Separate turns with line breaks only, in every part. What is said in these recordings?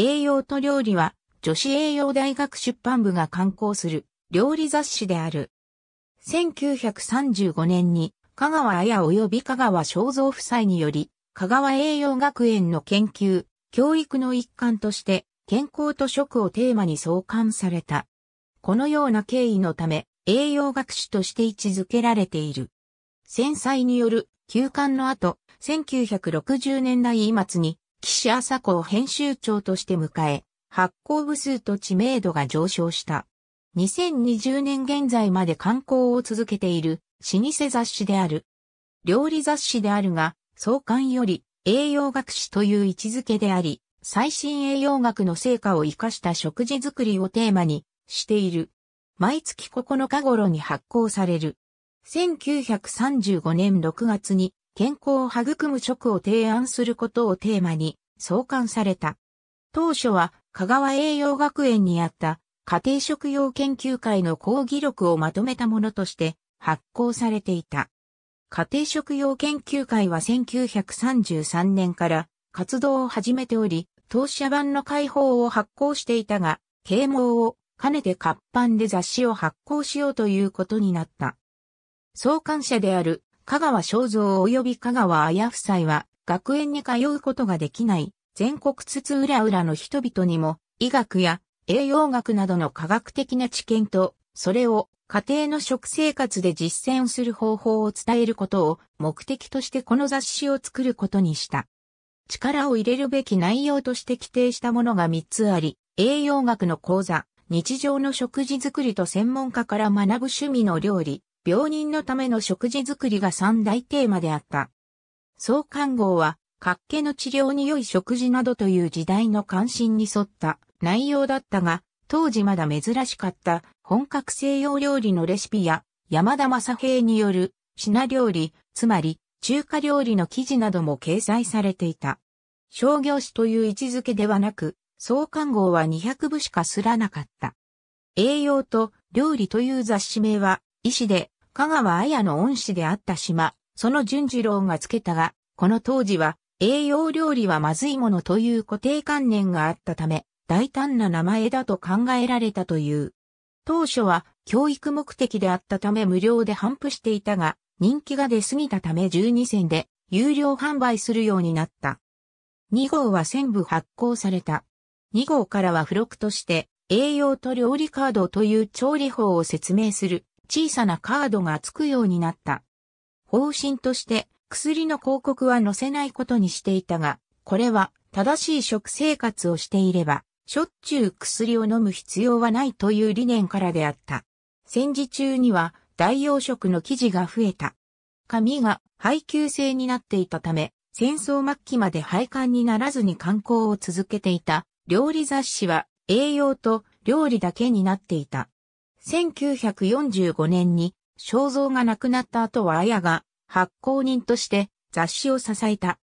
栄養と料理は女子栄養大学出版部が刊行する料理雑誌である。1935年に香川綾及び香川正蔵夫妻により香川栄養学園の研究、教育の一環として健康と食をテーマに創刊された。このような経緯のため栄養学士として位置づけられている。戦災による休刊の後、1960年代末に岸朝子を編集長として迎え、発行部数と知名度が上昇した。2020年現在まで刊行を続けている老舗雑誌である。料理雑誌であるが、創刊より栄養学誌という位置づけであり、最新栄養学の成果を活かした食事づくりをテーマにしている。毎月9日頃に発行される。1935年6月に健康を育む食を提案することをテーマに創刊された。当初は香川栄養学園にあった家庭食用研究会の講義録をまとめたものとして発行されていた。家庭食用研究会は1933年から活動を始めており、当社版の解放を発行していたが、啓蒙を兼ねて活版で雑誌を発行しようということになった。創刊者である香川正蔵及び香川綾夫妻は、学園に通うことができない、全国津々浦々の人々にも、医学や栄養学などの科学的な知見と、それを家庭の食生活で実践する方法を伝えることを目的としてこの雑誌を作ることにした。力を入れるべき内容として規定したものが3つあり、栄養学の講座、日常の食事作りと専門家から学ぶ趣味の料理、病人のための食事作りが三大テーマであった。創刊号は、活気の治療に良い食事などという時代の関心に沿った内容だったが、当時まだ珍しかった本格西洋料理のレシピや山田正平による品料理、つまり中華料理の記事なども掲載されていた。商業誌という位置づけではなく、創刊号は200部しかすらなかった。栄養と料理という雑誌名は、医師で香川綾の恩師であった島、その淳次郎がつけたが、この当時は栄養料理はまずいものという固定観念があったため、大胆な名前だと考えられたという。当初は教育目的であったため無料で販布していたが、人気が出過ぎたため12銭で有料販売するようになった。2号は全部発行された。2号からは付録として栄養と料理カードという調理法を説明する小さなカードがつくようになった。方針として薬の広告は載せないことにしていたが、これは正しい食生活をしていれば、しょっちゅう薬を飲む必要はないという理念からであった。戦時中には代用食の記事が増えた。紙が配給制になっていたため、戦争末期まで廃刊にならずに観光を続けていた料理雑誌は栄養と料理だけになっていた。1945年に肖像が亡くなった後は綾が発行人として雑誌を支えた。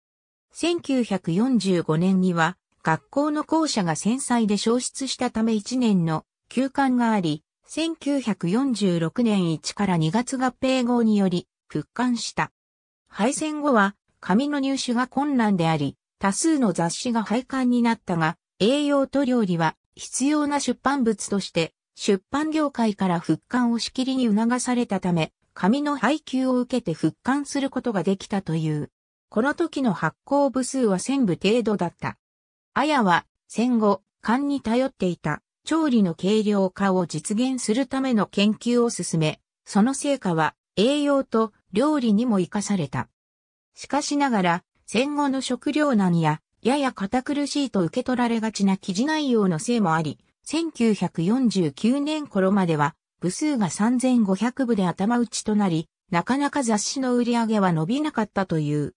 1945年には学校の校舎が戦災で消失したため1年の休館があり、1946年1から2月合併号により復刊した。敗戦後は紙の入手が困難であり、多数の雑誌が廃刊になったが、栄養と料理は必要な出版物として出版業界から復刊をしきりに促されたため、紙の配給を受けて復刊することができたという。この時の発行部数は1000部程度だった。あやは戦後、勘に頼っていた調理の軽量化を実現するための研究を進め、その成果は栄養と料理にも活かされた。しかしながら、戦後の食糧難や、やや堅苦しいと受け取られがちな記事内容のせいもあり、1949年頃までは部数が3500部で頭打ちとなり、なかなか雑誌の売り上げは伸びなかったという。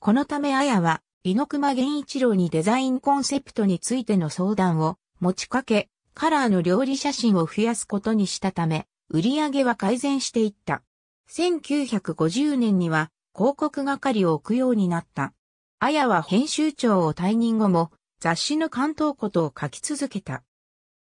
このため綾は、猪熊源一郎にデザインコンセプトについての相談を持ちかけ、カラーの料理写真を増やすことにしたため、売り上げは改善していった。1950年には広告係を置くようになった。綾は編集長を退任後も雑誌の関東ことを書き続けた。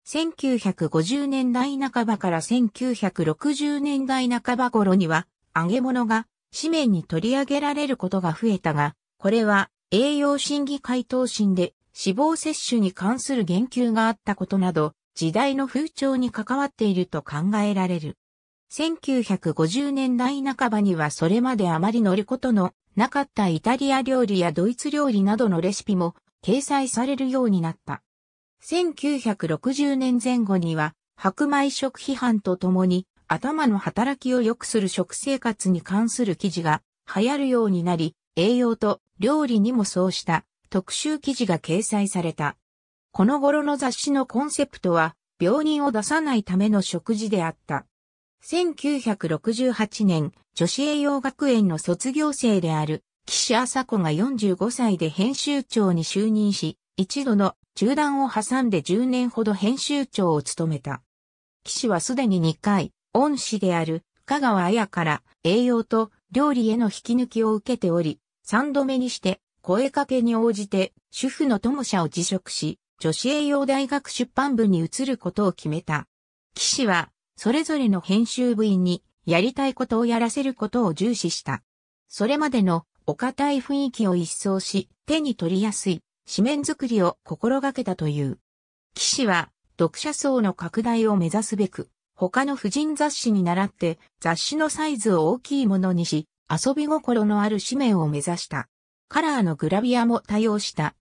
1950年代半ばから1960年代半ば頃には揚げ物が紙面に取り上げられることが増えたが、これは栄養審議会答申で脂肪摂取に関する言及があったことなど、時代の風潮に関わっていると考えられる。1950年代半ばにはそれまであまり乗ることのなかったイタリア料理やドイツ料理などのレシピも掲載されるようになった。1960年前後には、白米食批判とともに、頭の働きを良くする食生活に関する記事が流行るようになり、栄養と料理にもそうした特集記事が掲載された。この頃の雑誌のコンセプトは、病人を出さないための食事であった。1968年、女子栄養学園の卒業生である、岸朝子が45歳で編集長に就任し、一度の中断を挟んで10年ほど編集長を務めた。士はすでに2回、恩師である香川綾から栄養と料理への引き抜きを受けており、3度目にして声かけに応じて主婦の友社を辞職し、女子栄養大学出版部に移ることを決めた。士は、それぞれの編集部員にやりたいことをやらせることを重視した。それまでのお堅い雰囲気を一掃し、手に取りやすい紙面作りを心がけたという。騎士は読者層の拡大を目指すべく、他の婦人雑誌に倣って雑誌のサイズを大きいものにし、遊び心のある紙面を目指した。カラーのグラビアも多用した。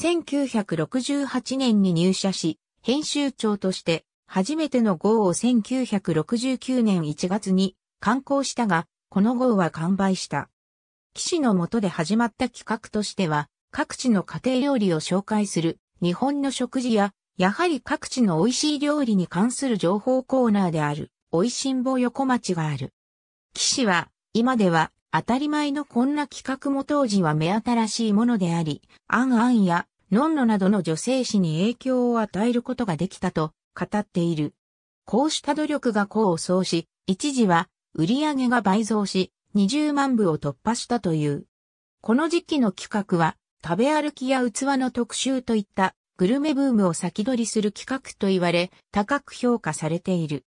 1968年に入社し、編集長として初めての号を1969年1月に刊行したが、この号は完売した。騎士の下で始まった企画としては、各地の家庭料理を紹介する日本の食事や、やはり各地の美味しい料理に関する情報コーナーである、美味しんぼ横町がある。岸は、今では当たり前のこんな企画も当時は目新しいものであり、アンアンやノンノなどの女性誌に影響を与えることができたと語っている。こうした努力が功を奏し、一時は売り上げが倍増し、20万部を突破したという。この時期の企画は食べ歩きや器の特集といったグルメブームを先取りする企画と言われ、高く評価されている。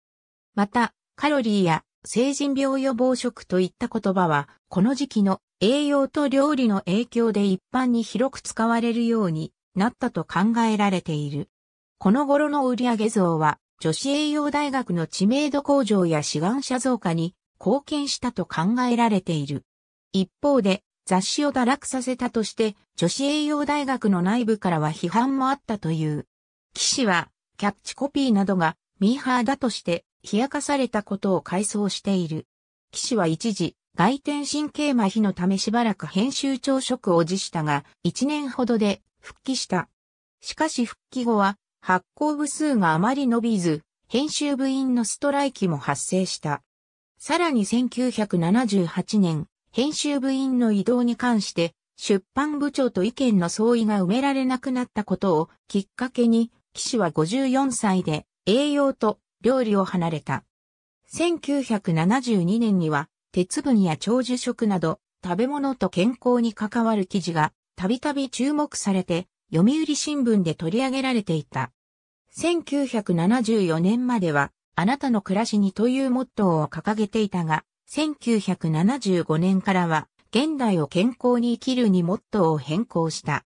また、カロリーや成人病予防食といった言葉は、この時期の栄養と料理の影響で一般に広く使われるようになったと考えられている。この頃の売上像は、女子栄養大学の知名度向上や志願者増加に貢献したと考えられている。一方で、雑誌を堕落させたとして、女子栄養大学の内部からは批判もあったという。騎士は、キャッチコピーなどがミーハーだとして冷やかされたことを回想している。騎士は一時、外転神経麻痺のためしばらく編集長職を辞したが、一年ほどで復帰した。しかし復帰後は、発行部数があまり伸びず、編集部員のストライキも発生した。さらに1978年、編集部員の移動に関して、出版部長と意見の相違が埋められなくなったことをきっかけに、騎士は54歳で栄養と料理を離れた。1972年には、鉄分や長寿食など、食べ物と健康に関わる記事が、たびたび注目されて、読売新聞で取り上げられていた。1974年までは、あなたの暮らしにというモットーを掲げていたが、1975年からは、現代を健康に生きるにモットーを変更した。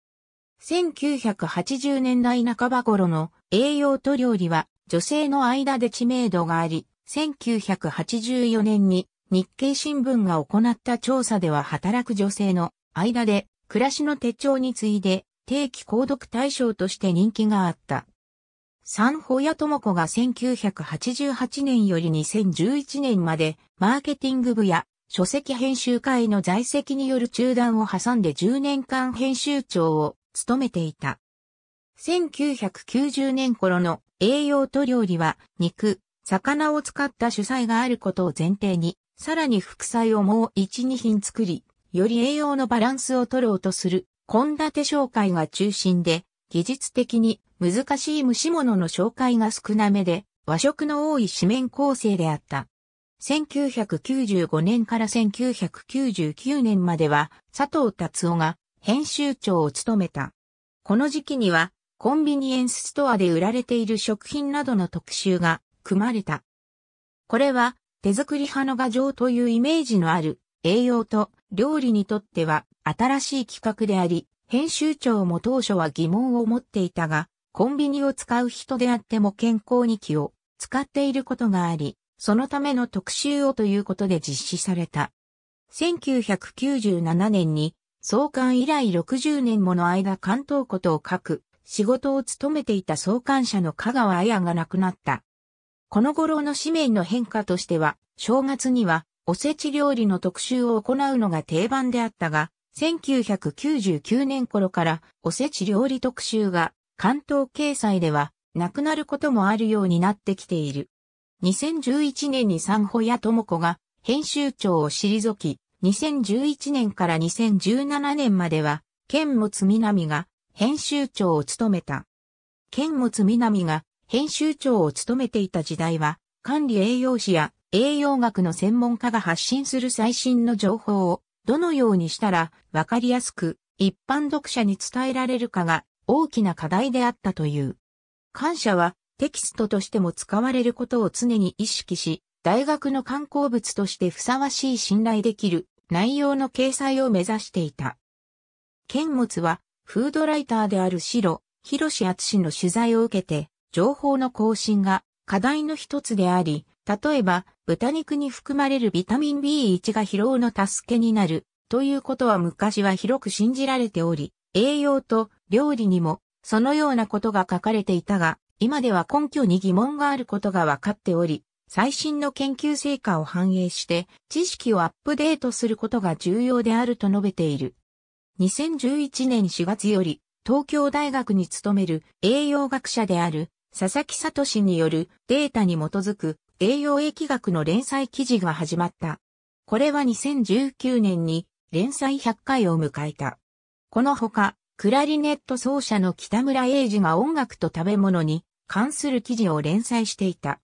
1980年代半ば頃の栄養と料理は女性の間で知名度があり、1984年に日経新聞が行った調査では働く女性の間で暮らしの手帳に次いで定期購読対象として人気があった。三保谷智子が1988年より2011年までマーケティング部や書籍編集会の在籍による中断を挟んで10年間編集長を務めていた。1990年頃の栄養と料理は肉、魚を使った主菜があることを前提に、さらに副菜をもう1、2品作り、より栄養のバランスを取ろうとする、献立紹介が中心で、技術的に難しい蒸し物の紹介が少なめで、和食の多い紙面構成であった。1995年から1999年までは佐藤達夫が編集長を務めた。この時期にはコンビニエンスストアで売られている食品などの特集が組まれた。これは手作り派の画像というイメージのある栄養と料理にとっては新しい企画であり、編集長も当初は疑問を持っていたが、コンビニを使う人であっても健康に気を使っていることがあり、そのための特集をということで実施された。1997年に創刊以来60年もの間関東ことを書く仕事を務めていた創刊者の香川綾が亡くなった。この頃の紙面の変化としては、正月にはおせち料理の特集を行うのが定番であったが、1999年頃からおせち料理特集が関東掲載では、なくなることもあるようになってきている。2011年に三保屋智子が編集長を退き、2011年から2017年までは、剣持南が編集長を務めた。剣持南が編集長を務めていた時代は、管理栄養士や栄養学の専門家が発信する最新の情報を、どのようにしたらわかりやすく一般読者に伝えられるかが大きな課題であったという。感謝はテキストとしても使われることを常に意識し、大学の刊行物としてふさわしい信頼できる内容の掲載を目指していた。剣物はフードライターである白、広志厚の取材を受けて、情報の更新が課題の一つであり、例えば豚肉に含まれるビタミン B1 が疲労の助けになるということは昔は広く信じられており、栄養と料理にも、そのようなことが書かれていたが、今では根拠に疑問があることが分かっており、最新の研究成果を反映して、知識をアップデートすることが重要であると述べている。2011年4月より、東京大学に勤める栄養学者である佐々木聡によるデータに基づく栄養疫学の連載記事が始まった。これは2019年に連載100回を迎えた。このほか、クラリネット奏者の北村英二が音楽と食べ物に関する記事を連載していた。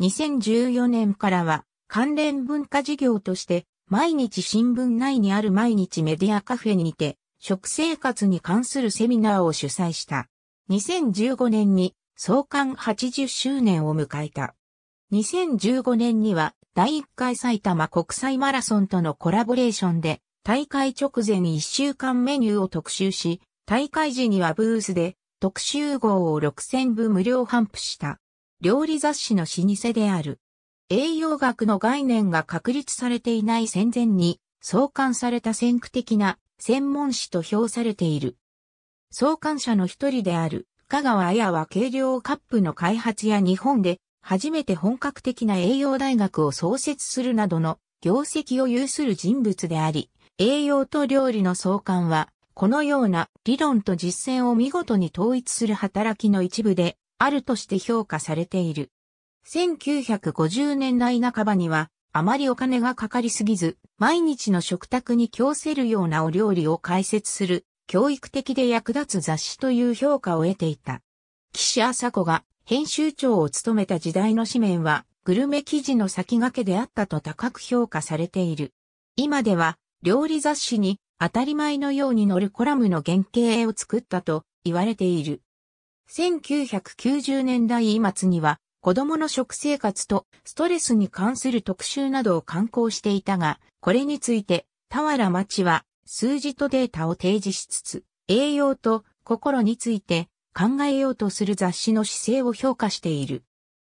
2014年からは関連文化事業として毎日新聞内にある毎日メディアカフェにて食生活に関するセミナーを主催した。2015年に創刊80周年を迎えた。2015年には第1回埼玉国際マラソンとのコラボレーションで大会直前1週間メニューを特集し、大会時にはブースで特集号を6000部無料頒布した。料理雑誌の老舗である。栄養学の概念が確立されていない戦前に創刊された先駆的な専門誌と評されている。創刊者の一人である香川綾は軽量カップの開発や日本で初めて本格的な栄養大学を創設するなどの業績を有する人物であり、栄養と料理の相関は、このような理論と実践を見事に統一する働きの一部であるとして評価されている。1950年代半ばには、あまりお金がかかりすぎず、毎日の食卓に供せるようなお料理を解説する、教育的で役立つ雑誌という評価を得ていた。岸朝子が編集長を務めた時代の紙面は、グルメ記事の先駆けであったと高く評価されている。今では、料理雑誌に当たり前のように載るコラムの原型を作ったと言われている。1990年代末には子供の食生活とストレスに関する特集などを刊行していたが、これについて、田原町は数字とデータを提示しつつ、栄養と心について考えようとする雑誌の姿勢を評価している。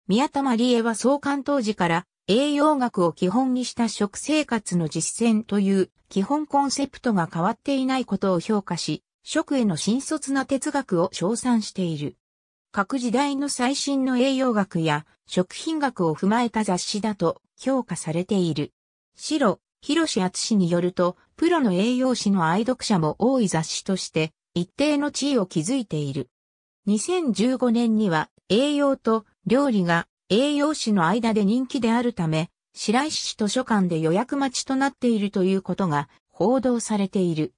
宮田まりえは創刊当時から栄養学を基本にした食生活の実践という基本コンセプトが変わっていないことを評価し、食への新卒な哲学を称賛している。各時代の最新の栄養学や食品学を踏まえた雑誌だと評価されている。白、広志厚によると、プロの栄養士の愛読者も多い雑誌として一定の地位を築いている。2015年には栄養と料理が栄養士の間で人気であるため、白石市図書館で予約待ちとなっているということが報道されている。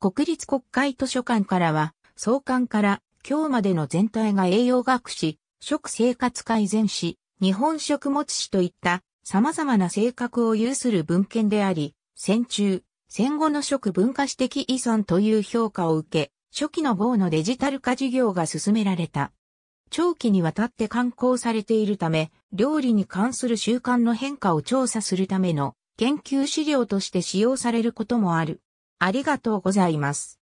国立国会図書館からは、創刊から今日までの全体が栄養学士、食生活改善士、日本食物史といった様々な性格を有する文献であり、戦中、戦後の食文化史的依存という評価を受け、初期の某のデジタル化事業が進められた。長期にわたって刊行されているため、料理に関する習慣の変化を調査するための研究資料として使用されることもある。ありがとうございます。